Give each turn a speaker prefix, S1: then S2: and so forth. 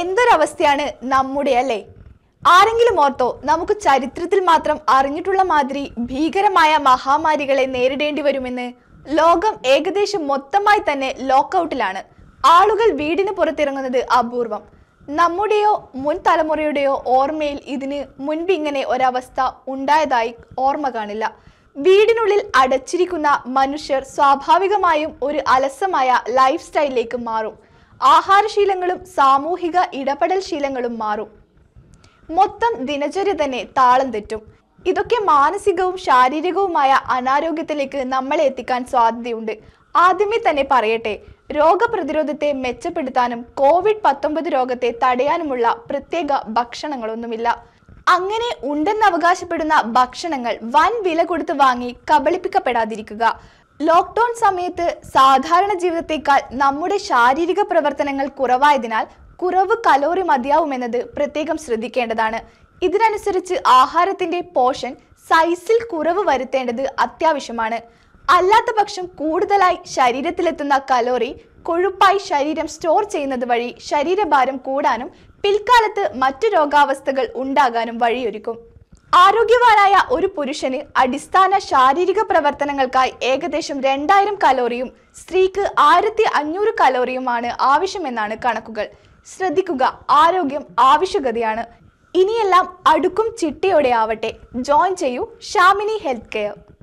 S1: എന്തൊരവസ്ഥയാണ് നമ്മുടെ അല്ലേ ആരെങ്കിലും ഓർത്തോ നമുക്ക് ചരിത്രത്തിൽ മാത്രം അറിഞ്ഞിട്ടുള്ള മാതിരി ഭീകരമായ മഹാമാരികളെ നേരിടേണ്ടി വരുമെന്ന് ലോകം ഏകദേശം മൊത്തമായി തന്നെ ലോക്കൗട്ടിലാണ് ആളുകൾ വീടിന് പുറത്തിറങ്ങുന്നത് അപൂർവം നമ്മുടെയോ മുൻ തലമുറയുടെയോ ഓർമ്മയിൽ ഇതിന് മുൻപ് ഇങ്ങനെ ഒരവസ്ഥ ഉണ്ടായതായി ഓർമ്മ കാണില്ല വീടിനുള്ളിൽ അടച്ചിരിക്കുന്ന മനുഷ്യർ സ്വാഭാവികമായും ഒരു അലസമായ ലൈഫ് സ്റ്റൈലിലേക്ക് മാറും ആഹാരശീലങ്ങളും സാമൂഹിക ഇടപെടൽ ശീലങ്ങളും മാറും മൊത്തം ദിനചര്യ തന്നെ താളം തെറ്റും ഇതൊക്കെ മാനസികവും ശാരീരികവുമായ അനാരോഗ്യത്തിലേക്ക് നമ്മളെ എത്തിക്കാൻ സാധ്യതയുണ്ട് ആദ്യമേ തന്നെ പറയട്ടെ രോഗപ്രതിരോധത്തെ മെച്ചപ്പെടുത്താനും കോവിഡ് പത്തൊമ്പത് രോഗത്തെ തടയാനുമുള്ള പ്രത്യേക ഭക്ഷണങ്ങളൊന്നുമില്ല അങ്ങനെ ഉണ്ടെന്ന് അവകാശപ്പെടുന്ന ഭക്ഷണങ്ങൾ വൻ വില കൊടുത്ത് വാങ്ങി കബളിപ്പിക്കപ്പെടാതിരിക്കുക ലോക്ക്ഡൌൺ സമയത്ത് സാധാരണ ജീവിതത്തേക്കാൾ നമ്മുടെ ശാരീരിക പ്രവർത്തനങ്ങൾ കുറവായതിനാൽ കുറവ് കലോറി മതിയാവുമെന്നത് പ്രത്യേകം ശ്രദ്ധിക്കേണ്ടതാണ് ഇതിനനുസരിച്ച് ആഹാരത്തിന്റെ പോഷൻ സൈസിൽ കുറവ് വരുത്തേണ്ടത് അത്യാവശ്യമാണ് അല്ലാത്ത പക്ഷം കൂടുതലായി ശരീരത്തിലെത്തുന്ന കലോറി കൊഴുപ്പായി ശരീരം സ്റ്റോർ ചെയ്യുന്നത് വഴി ശരീരഭാരം കൂടാനും പിൽക്കാലത്ത് മറ്റു രോഗാവസ്ഥകൾ ഉണ്ടാകാനും വഴിയൊരുക്കും ആരോഗ്യവാനായ ഒരു പുരുഷന് അടിസ്ഥാന ശാരീരിക പ്രവർത്തനങ്ങൾക്കായി ഏകദേശം രണ്ടായിരം കലോറിയും സ്ത്രീക്ക് ആയിരത്തി അഞ്ഞൂറ് കലോറിയുമാണ് ആവശ്യമെന്നാണ് കണക്കുകൾ ശ്രദ്ധിക്കുക ആരോഗ്യം ആവശ്യകതയാണ് ഇനിയെല്ലാം അടുക്കും ചിട്ടയോടെ ആവട്ടെ ജോയിൻ ചെയ്യൂ ഷാമിനി ഹെൽത്ത് കെയർ